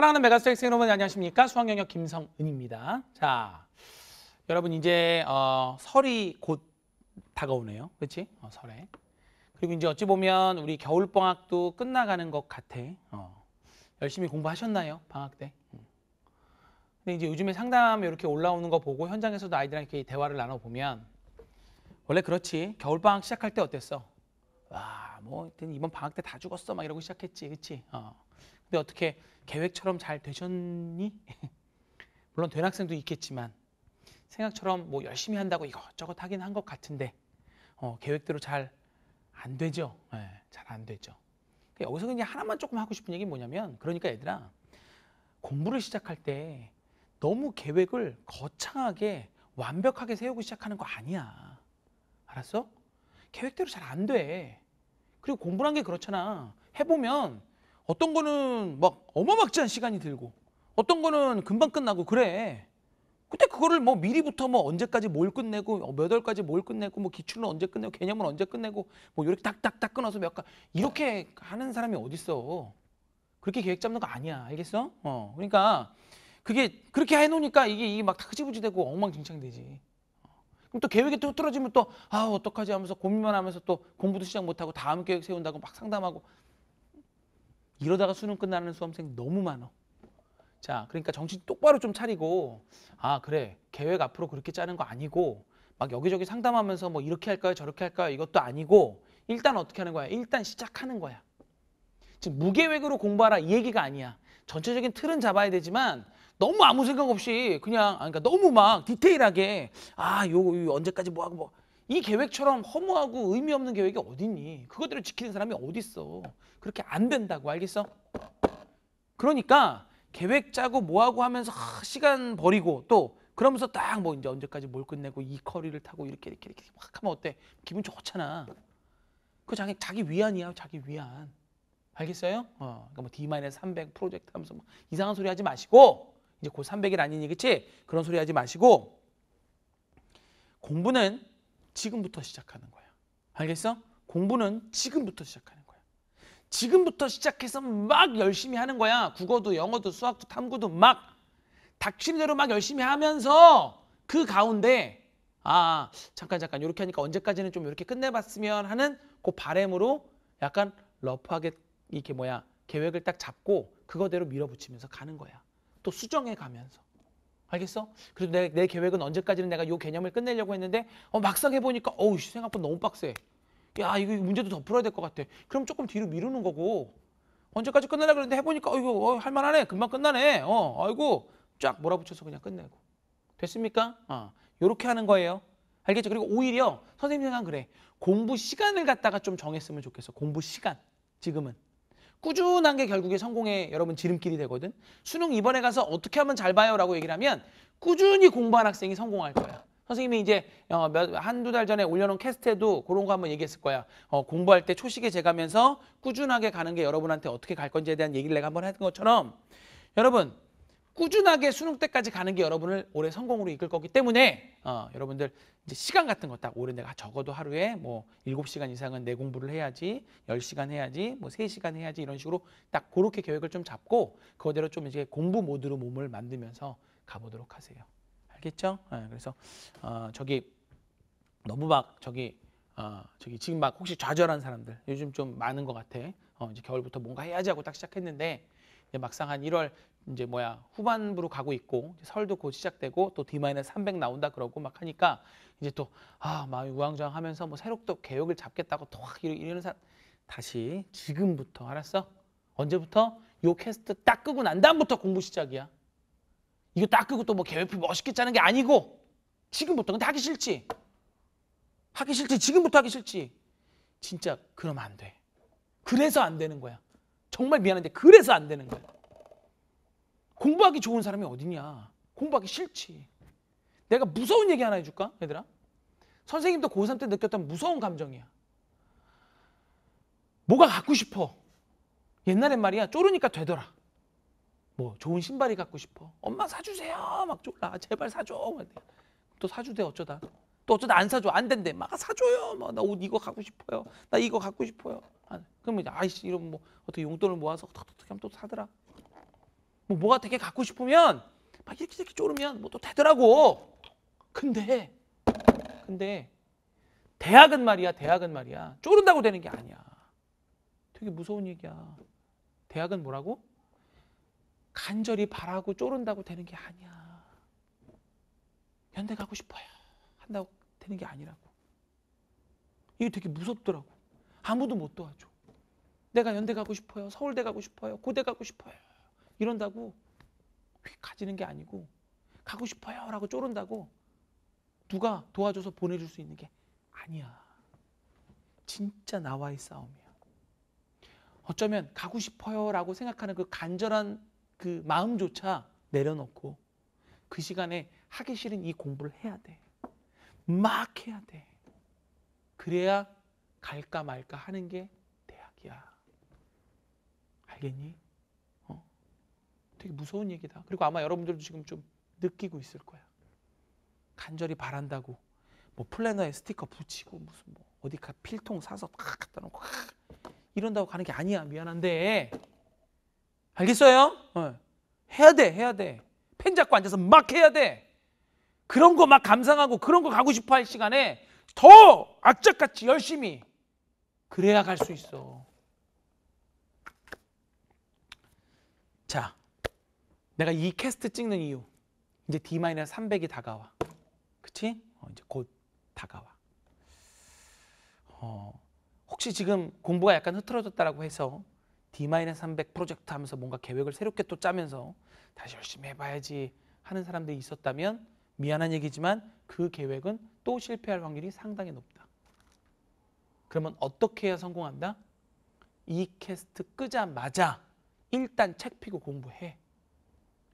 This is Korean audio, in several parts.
사랑하는 메가스텍스 여러분 안녕하십니까? 수학 영역 김성은입니다. 자, 여러분 이제 어, 설이 곧 다가오네요. 그렇지? 어, 설에. 그리고 이제 어찌 보면 우리 겨울 방학도 끝나가는 것 같아. 어. 열심히 공부하셨나요? 방학 때? 음. 근데 이제 요즘에 상담 이렇게 올라오는 거 보고 현장에서도 아이들랑 이렇게 대화를 나눠 보면 원래 그렇지. 겨울 방학 시작할 때 어땠어? 와, 뭐 이번 방학 때 다 죽었어 막 이러고 시작했지, 그렇지? 어. 근데 어떻게 계획처럼 잘 되셨니? 물론 된 학생도 있겠지만 생각처럼 뭐 열심히 한다고 이것저것 하긴 한 것 같은데 어, 계획대로 잘 안 되죠. 네, 예, 잘안 되죠. 그러니까 여기서 그냥 하나만 조금 하고 싶은 얘기 뭐냐면 그러니까 얘들아 공부를 시작할 때 너무 계획을 거창하게 완벽하게 세우고 시작하는 거 아니야. 알았어? 계획대로 잘 안 돼. 그리고 공부란 게 그렇잖아. 해보면 어떤 거는 막 어마막지한 시간이 들고 어떤 거는 금방 끝나고 그래. 근데 그거를 뭐 미리부터 뭐 언제까지 뭘 끝내고 어, 몇 월까지 뭘 끝내고 뭐 기출은 언제 끝내고 개념은 언제 끝내고 뭐 이렇게 딱딱딱 끊어서 몇가 이렇게 하는 사람이 어딨어. 그렇게 계획 잡는 거 아니야. 알겠어? 어. 그러니까 그게 그렇게 해 놓으니까 이게 이게 막 타지부지 되고 엉망진창 되지. 그럼 또 계획이 또 떨어지면 또 아 어떡하지 하면서 고민만 하면서 또 공부도 시작 못하고 다음 계획 세운다고 막 상담하고 이러다가 수능 끝나는 수험생 너무 많아 자, 그러니까 정신 똑바로 좀 차리고 아 그래 계획 앞으로 그렇게 짜는 거 아니고 막 여기저기 상담하면서 뭐 이렇게 할까요 저렇게 할까요 이것도 아니고 일단 어떻게 하는 거야? 일단 시작하는 거야. 지금 무계획으로 공부하라 이 얘기가 아니야. 전체적인 틀은 잡아야 되지만 너무 아무 생각 없이 그냥 아, 그러니까 너무 막 디테일하게 아요 언제까지 뭐 하고 뭐이 계획처럼 허무하고 의미 없는 계획이 어딨니? 그것들을 지키는 사람이 어딨어? 그렇게 안 된다고 알겠어? 그러니까 계획 짜고 뭐하고 하면서 시간 버리고 또 그러면서 딱 뭐 이제 언제까지 뭘 끝내고 이 커리를 타고 이렇게 이렇게 이렇게 막 하면 어때? 기분 좋잖아. 그 자기 자기 위안이야, 자기 위안. 알겠어요? 어, 그러니까 뭐 D-300 프로젝트 하면서 뭐 이상한 소리 하지 마시고 이제 곧 300일 아니니 그치? 그런 소리 하지 마시고 공부는 지금부터 시작하는 거야. 알겠어? 공부는 지금부터 시작하는 거야. 지금부터 시작해서 막 열심히 하는 거야. 국어도 영어도 수학도 탐구도 막 닥치는 대로 막 열심히 하면서 그 가운데 아 잠깐 잠깐 이렇게 하니까 언제까지는 좀 이렇게 끝내봤으면 하는 그 바램으로 약간 러프하게 이게 뭐야 계획을 딱 잡고 그거대로 밀어붙이면서 가는 거야. 또 수정해 가면서. 알겠어? 그래도 내, 내 계획은 언제까지는 내가 요 개념을 끝내려고 했는데 어, 막상 해보니까 어우 생각보다 너무 빡세. 야 이거 문제도 더 풀어야 될 것 같아. 그럼 조금 뒤로 미루는 거고 언제까지 끝내려 그랬는데 해보니까 어이구 어, 할만하네. 금방 끝나네. 어 아이고 쫙 몰아붙여서 그냥 끝내고 됐습니까? 어 요렇게 하는 거예요. 알겠죠? 그리고 오히려 선생님 생각은 그래. 공부 시간을 갖다가 좀 정했으면 좋겠어. 공부 시간 지금은. 꾸준한 게 결국에 성공의 여러분 지름길이 되거든. 수능 이번에 가서 어떻게 하면 잘 봐요라고 얘기를 하면 꾸준히 공부한 학생이 성공할 거야. 선생님이 이제 어, 몇, 한두 달 전에 올려놓은 캐스트에도 그런 거 한번 얘기했을 거야. 어, 공부할 때 초식에 재가면서 꾸준하게 가는 게 여러분한테 어떻게 갈 건지에 대한 얘기를 내가 한번 했던 것처럼 여러분 꾸준하게 수능 때까지 가는 게 여러분을 올해 성공으로 이끌 거기 때문에 어, 여러분들 이제 시간 같은 거딱 올해 내가 적어도 하루에 뭐 일곱 시간 이상은 내 공부를 해야지, 열시간 해야지, 뭐 세시간 해야지 이런 식으로 딱 그렇게 계획을 좀 잡고 그거대로 좀 이제 공부 모드로 몸을 만들면서 가보도록 하세요. 알겠죠? 네, 그래서 어, 저기 너무 막 저기 어, 저기 지금 막 혹시 좌절한 사람들 요즘 좀 많은 것 같아. 어, 이제 겨울부터 뭔가 해야지 하고 딱 시작했는데 막상 한 1월 이제 뭐야 후반부로 가고 있고 설도 곧 시작되고 또 D-300 나온다 그러고 막 하니까 이제 또아 마음이 우왕좌왕하면서 뭐새롭도 개혁을 잡겠다고 톡 이러는 사람 다시 지금부터 알았어? 언제부터? 요 캐스트 딱 끄고 난 다음부터 공부 시작이야 이거 딱 끄고 또 뭐 계획표 멋있게 짜는 게 아니고 지금부터 근데 하기 싫지 하기 싫지 지금부터 하기 싫지 진짜 그럼 안돼 그래서 안 되는 거야 정말 미안한데 그래서 안 되는 거야 공부하기 좋은 사람이 어디냐. 공부하기 싫지. 내가 무서운 얘기 하나 해줄까? 얘들아. 선생님도 고3 때 느꼈던 무서운 감정이야. 뭐가 갖고 싶어? 옛날엔 말이야. 쪼르니까 되더라. 뭐 좋은 신발이 갖고 싶어. 엄마 사주세요. 막 쫄라. 제발 사줘. 또 사주대 어쩌다. 또 어쩌다 안 사줘. 안 된대. 막 사줘요. 막나옷 뭐, 이거 갖고 싶어요. 나 이거 갖고 싶어요. 아, 그러면 이제 아이씨 이런 뭐 어떻게 용돈을 모아서 어떻게 하면 또 사더라. 뭐 뭐가 되게 갖고 싶으면 막 이렇게 이렇게 쪼르면 뭐 또 되더라고. 근데 근데 대학은 말이야 대학은 말이야 쪼른다고 되는 게 아니야. 되게 무서운 얘기야. 대학은 뭐라고? 간절히 바라고 쪼른다고 되는 게 아니야. 연대 가고 싶어요. 한다고 되는 게 아니라고. 이게 되게 무섭더라고. 아무도 못 도와줘. 내가 연대 가고 싶어요. 서울대 가고 싶어요. 고대 가고 싶어요. 이런다고 휙 가지는 게 아니고 가고 싶어요 라고 쪼른다고 누가 도와줘서 보내줄 수 있는 게 아니야. 진짜 나와의 싸움이야. 어쩌면 가고 싶어요 라고 생각하는 그 간절한 그 마음조차 내려놓고 그 시간에 하기 싫은 이 공부를 해야 돼. 막 해야 돼. 그래야 갈까 말까 하는 게 대학이야. 알겠니? 되게 무서운 얘기다. 그리고 아마 여러분들도 지금 좀 느끼고 있을 거야. 간절히 바란다고 뭐 플래너에 스티커 붙이고 무슨 뭐 어디가 필통 사서 딱 갖다 놓고 이런다고 가는 게 아니야. 미안한데 알겠어요? 어. 해야 돼, 해야 돼. 펜 잡고 앉아서 막 해야 돼. 그런 거 막 감상하고 그런 거 가고 싶어 할 시간에 더 악착같이 열심히 그래야 갈 수 있어. 자, 내가 이 캐스트 찍는 이유. 이제 D-300이 다가와. 그치? 어, 이제 곧 다가와. 어, 혹시 지금 공부가 약간 흐트러졌다라고 해서 D-300 프로젝트 하면서 뭔가 계획을 새롭게 또 짜면서 다시 열심히 해봐야지 하는 사람들이 있었다면 미안한 얘기지만 그 계획은 또 실패할 확률이 상당히 높다. 그러면 어떻게 해야 성공한다? 이 캐스트 끄자마자 일단 책 피고 공부해.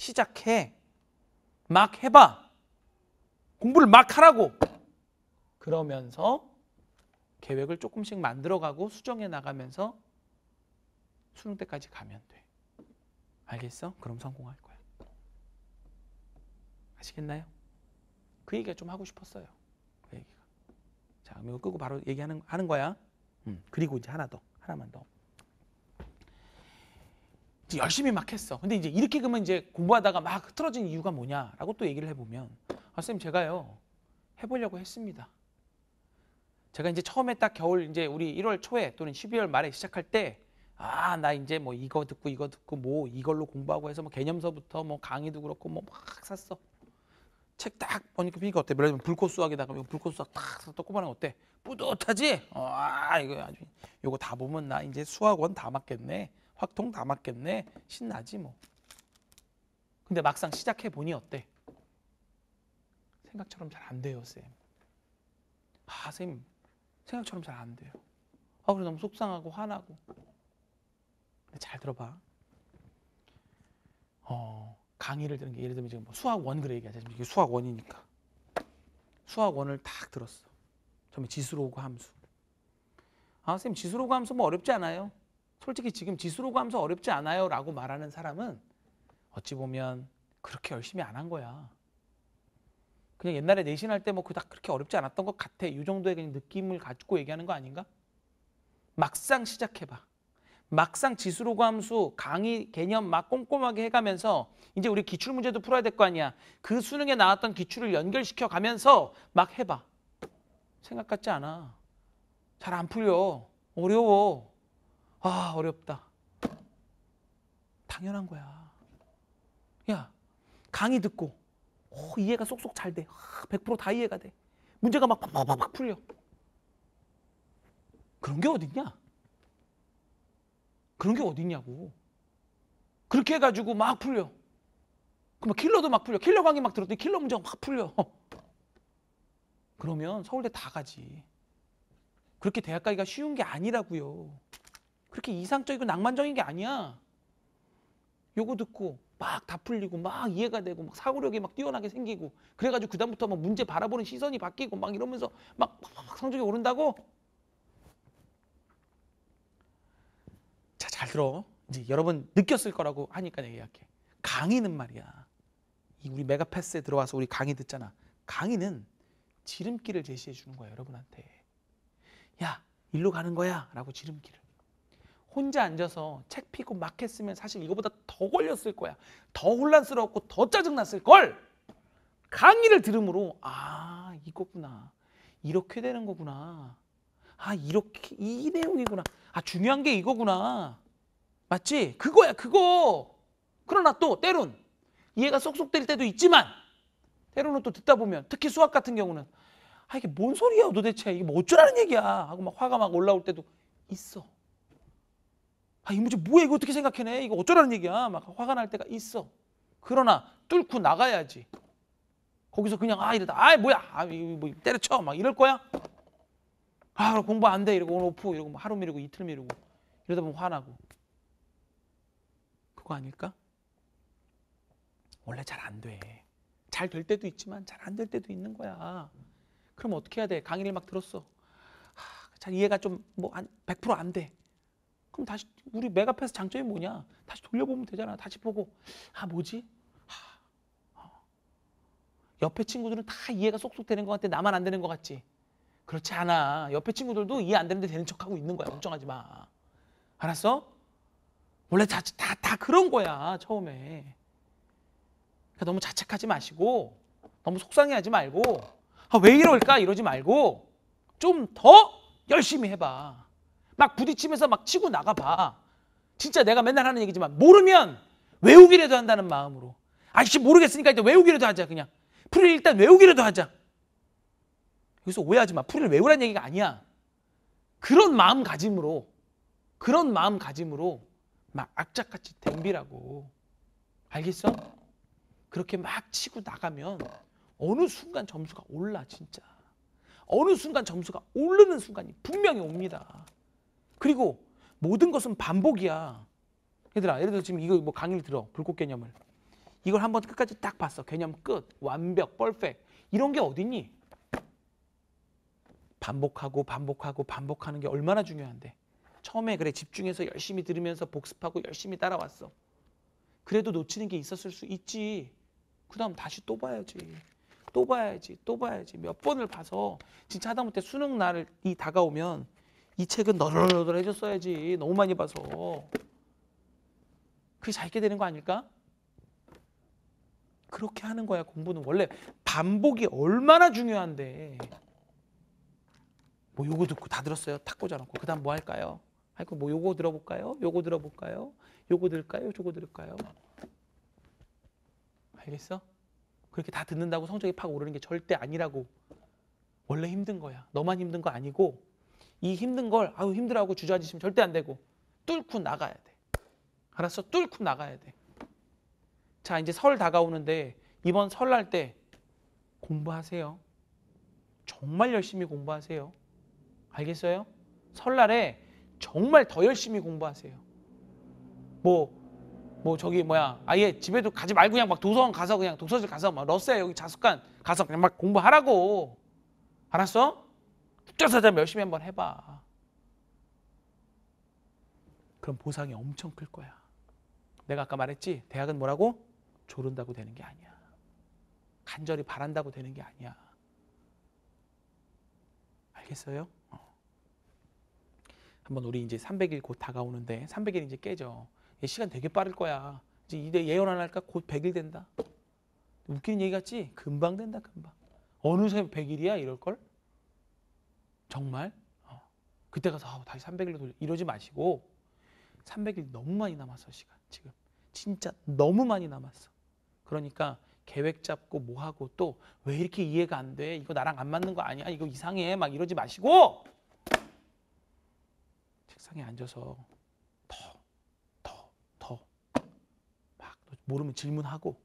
시작해. 막 해봐. 공부를 막 하라고. 그러면서 계획을 조금씩 만들어가고 수정해 나가면서 수능 때까지 가면 돼. 알겠어? 그럼 성공할 거야. 아시겠나요? 그 얘기가 좀 하고 싶었어요. 그 얘기가. 자, 그럼 이거 끄고 바로 얘기하는 하는 거야. 음, 그리고 이제 하나 더, 하나만 더. 열심히 막 했어. 근데 이제 이렇게 그러면 이제 공부하다가 막 흐트러진 이유가 뭐냐라고 또 얘기를 해보면 아, 선생님 제가요 해보려고 했습니다. 제가 이제 처음에 딱 겨울 이제 우리 1월 초에 또는 12월 말에 시작할 때 아, 나 이제 뭐 이거 듣고 이거 듣고 뭐 이걸로 공부하고 해서 뭐 개념서부터 뭐 강의도 그렇고 뭐 막 샀어. 책 딱 보니까 보니까 그러니까 어때? 예를 들면 불꽃 수학에다가 불꽃 수학 딱 써서 꼬마는 어때? 뿌듯하지? 어, 아, 이거 아주 이거 다 보면 나 이제 수학원 다 맞겠네. 확통 다맞겠네 신나지 뭐 근데 막상 시작해 보니 어때? 생각처럼 잘 안 돼요 쌤 아, 쌤 생각처럼 잘 안 돼요 아, 그래 너무 속상하고 화나고 근데 잘 들어봐 어, 강의를 들은 게 예를 들면 지금 뭐 수학원 그래 얘기하자 이게 수학원이니까 수학원을 딱 들었어 처음에 지수로 오고 함수 아, 선생님 지수로 오고 함수 뭐 어렵지 않아요 솔직히 지금 지수로 감소 어렵지 않아요 라고 말하는 사람은 어찌 보면 그렇게 열심히 안 한 거야. 그냥 옛날에 내신할 때 뭐 그닥 그렇게 어렵지 않았던 것 같아. 이 정도의 그냥 느낌을 가지고 얘기하는 거 아닌가? 막상 시작해봐. 막상 지수로 감수 강의 개념 막 꼼꼼하게 해가면서 이제 우리 기출 문제도 풀어야 될 거 아니야. 그 수능에 나왔던 기출을 연결시켜 가면서 막 해봐. 생각 같지 않아. 잘 안 풀려. 어려워. 아, 어렵다. 당연한 거야. 야, 강의 듣고, 오, 어, 이해가 쏙쏙 잘 돼. 100%다 이해가 돼. 문제가 막 팍팍팍 풀려. 그런 게 어딨냐? 그런 게 어딨냐고. 그렇게 해가지고 막 풀려. 그럼 킬러도 막 풀려. 킬러 강의 막 들었더니 킬러 문제가 막 풀려. 그러면 서울대 다 가지. 그렇게 대학 가기가 쉬운 게 아니라고요. 그렇게 이상적이고 낭만적인 게 아니야. 요거 듣고 막 다 풀리고 막 이해가 되고 막 사고력이 막 뛰어나게 생기고 그래가지고 그다음부터 막 문제 바라보는 시선이 바뀌고 막 이러면서 막, 막 성적이 오른다고? 자, 잘 들어. 이제 여러분 느꼈을 거라고 하니까 얘기할게. 강의는 말이야. 우리 메가패스에 들어와서 우리 강의 듣잖아. 강의는 지름길을 제시해 주는 거야, 여러분한테. 야, 일로 가는 거야. 라고 지름길을. 혼자 앉아서 책 피고 막 했으면 사실 이거보다 더 걸렸을 거야. 더 혼란스럽고 더 짜증났을 걸. 강의를 들음으로 아 이거구나. 이렇게 되는 거구나. 아 이렇게 이 내용이구나. 아 중요한 게 이거구나. 맞지? 그거야 그거. 그러나 또 때론 이해가 쏙쏙 될 때도 있지만 때로는 또 듣다 보면 특히 수학 같은 경우는 아 이게 뭔 소리야 도대체 이게 뭐 어쩌라는 얘기야 하고 막 화가 막 올라올 때도 있어. 아, 이 문제 뭐야? 이거 어떻게 생각해내? 이거 어쩌라는 얘기야? 막 화가 날 때가 있어. 그러나 뚫고 나가야지. 거기서 그냥 아 이러다 아 뭐야 아 이거 뭐 때려쳐 막 이럴 거야 아 공부 안 돼 이러고 오늘 오프 이러고 뭐 하루 미루고 이틀 미루고 이러다 보면 화나고 그거 아닐까? 원래 잘 안 돼. 잘 될 때도 있지만 잘 안 될 때도 있는 거야. 그럼 어떻게 해야 돼? 강의를 막 들었어. 아, 잘 이해가 좀뭐 100%안 돼. 그럼 다시 우리 메가패스 장점이 뭐냐? 다시 돌려보면 되잖아. 다시 보고 아 뭐지? 아, 옆에 친구들은 다 이해가 쏙쏙 되는 것 같아. 나만 안 되는 것 같지? 그렇지 않아. 옆에 친구들도 이해 안 되는데 되는 척하고 있는 거야. 걱정하지 마. 알았어? 원래 다, 다, 다 그런 거야. 처음에. 그러니까 너무 자책하지 마시고 너무 속상해하지 말고 아, 왜 이럴까 이러지 말고 좀 더 열심히 해봐. 막 부딪히면서 막 치고 나가봐. 진짜 내가 맨날 하는 얘기지만 모르면 외우기라도 한다는 마음으로. 아씨 모르겠으니까 일단 외우기라도 하자 그냥. 풀이를 일단 외우기라도 하자. 여기서 오해하지 마. 풀이를 외우라는 얘기가 아니야. 그런 마음가짐으로 그런 마음가짐으로 막 악착같이 덤비라고. 알겠어? 그렇게 막 치고 나가면 어느 순간 점수가 올라 진짜. 어느 순간 점수가 오르는 순간이 분명히 옵니다. 그리고 모든 것은 반복이야. 얘들아, 예를 들어 지금 이거 뭐 강의를 들어. 불꽃 개념을. 이걸 한번 끝까지 딱 봤어. 개념 끝. 완벽, 뻘펙. 이런 게 어딨니? 반복하고 반복하고 반복하는 게 얼마나 중요한데. 처음에 그래 집중해서 열심히 들으면서 복습하고 열심히 따라왔어. 그래도 놓치는 게 있었을 수 있지. 그다음 다시 또 봐야지. 또 봐야지. 또 봐야지. 몇 번을 봐서 진짜 하다못해 수능 날이 다가오면 이 책은 너덜너덜해졌어야지. 너무 많이 봐서. 그게 잘 읽게 되는 거 아닐까? 그렇게 하는 거야 공부는 원래 반복이 얼마나 중요한데 뭐 요거 듣고 다 들었어요 탁 꽂아놓고 그 다음 뭐 할까요? 아이고 뭐 요거 들어볼까요? 요거 들어볼까요? 요거 들을까요? 저거 들을까요? 알겠어? 그렇게 다 듣는다고 성적이 팍 오르는 게 절대 아니라고 원래 힘든 거야 너만 힘든 거 아니고 이 힘든 걸 아유 힘들하고 어 주저앉으시면 절대 안 되고 뚫고 나가야 돼. 알았어? 뚫고 나가야 돼. 자 이제 설 다가오는데 이번 설날 때 공부하세요. 정말 열심히 공부하세요. 알겠어요? 설날에 정말 더 열심히 공부하세요. 뭐, 뭐 저기 뭐야 아예 집에도 가지 말고 그냥 막 도서관 가서 그냥 독서실 가서 막 러스야 여기 자숙관 가서 그냥 막 공부하라고. 알았어? 쫓아다니 열심히 한번 해봐. 그럼 보상이 엄청 클 거야. 내가 아까 말했지? 대학은 뭐라고? 졸른다고 되는 게 아니야. 간절히 바란다고 되는 게 아니야. 알겠어요? 어. 한번 우리 이제 300일 곧 다가오는데 300일 이제 깨져. 시간 되게 빠를 거야. 이제 이대 예언 안 할까? 곧 100일 된다. 웃기는 얘기 같지? 금방 된다, 금방. 어느새 100일이야? 이럴 걸? 정말 어. 그때 가서 어, 아, 다시 300일로 돌려 이러지 마시고 300일 너무 많이 남았어 시간 지금 진짜 너무 많이 남았어 그러니까 계획 잡고 뭐 하고 또 왜 이렇게 이해가 안 돼? 이거 나랑 안 맞는 거 아니야? 이거 이상해. 막 이러지 마시고 책상에 앉아서 더, 더, 더 막 모르면 질문하고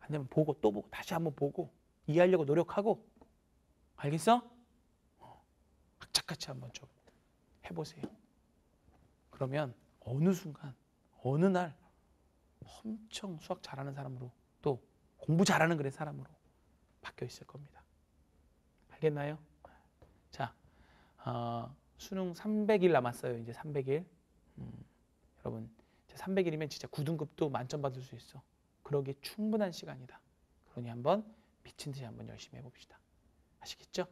안 되면 보고 또 보고 다시 한번 보고 이해하려고 노력하고 알겠어? 같이 한번 좀 해보세요. 그러면 어느 순간, 어느 날 엄청 수학 잘하는 사람으로 또 공부 잘하는 그런 사람으로 바뀌어 있을 겁니다. 알겠나요? 자, 어, 수능 300일 남았어요. 이제 300일. 음, 여러분, 이제 300일이면 진짜 9등급도 만점 받을 수 있어. 그러기에 충분한 시간이다. 그러니 한번 미친 듯이 한번 열심히 해봅시다. 아시겠죠?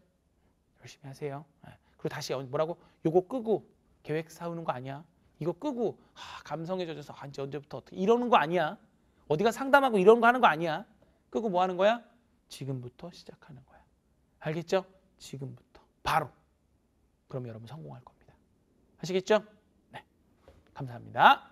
열심히 하세요. 예. 그리고 다시 뭐라고? 요거 끄고 계획 세우는 거 아니야. 이거 끄고 아, 감성에 젖어서 아, 이제 언제부터 어떻게 이러는 거 아니야. 어디가 상담하고 이런 거 하는 거 아니야. 끄고 뭐 하는 거야? 지금부터 시작하는 거야. 알겠죠? 지금부터 바로. 그럼 여러분 성공할 겁니다. 아시겠죠? 네. 감사합니다.